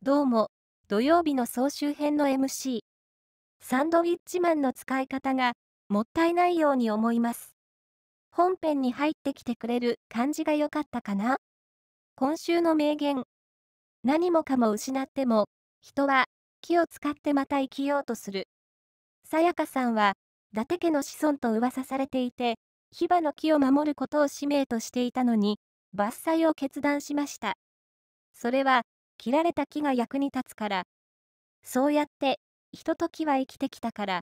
どうも、土曜日の総集編の MC、サンドウィッチマンの使い方が、もったいないように思います。本編に入ってきてくれる感じが良かったかな今週の名言。何もかも失っても、人は、気を使ってまた生きようとする。さやかさんは、伊達家の子孫と噂されていて、ヒバの木を守ることを使命としていたのに、伐採を決断しました。それは、切られた木が役に立つから。そうやって、ひとときは生きてきたから。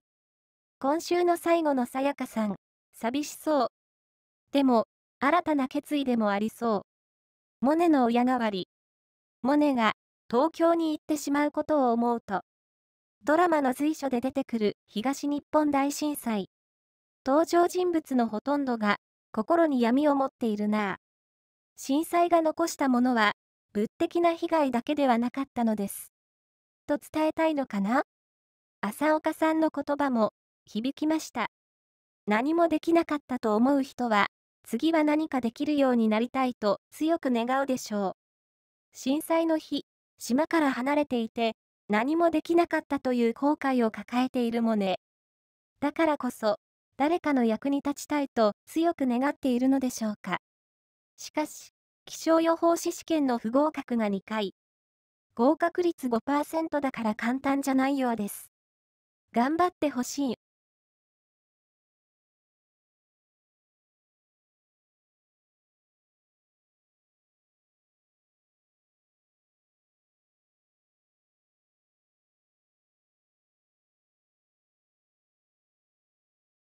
今週の最後のさやかさん、寂しそう。でも、新たな決意でもありそう。モネの親代わり。モネが東京に行ってしまうことを思うと、ドラマの随所で出てくる東日本大震災。登場人物のほとんどが心に闇を持っているなあ。震災が残したものは物的な被害だけではなかったのです。と伝えたいのかな浅岡さんの言葉も響きました。何もできなかったと思う人は次は何かできるようになりたいと強く願うでしょう。震災の日、島から離れていて何もできなかったという後悔を抱えているモネ。だからこそ、誰かの役に立ちたいと強く願っているのでしょうか。しかし、気象予報士試験の不合格が2回。合格率5%だから簡単じゃないようです。頑張ってほしい。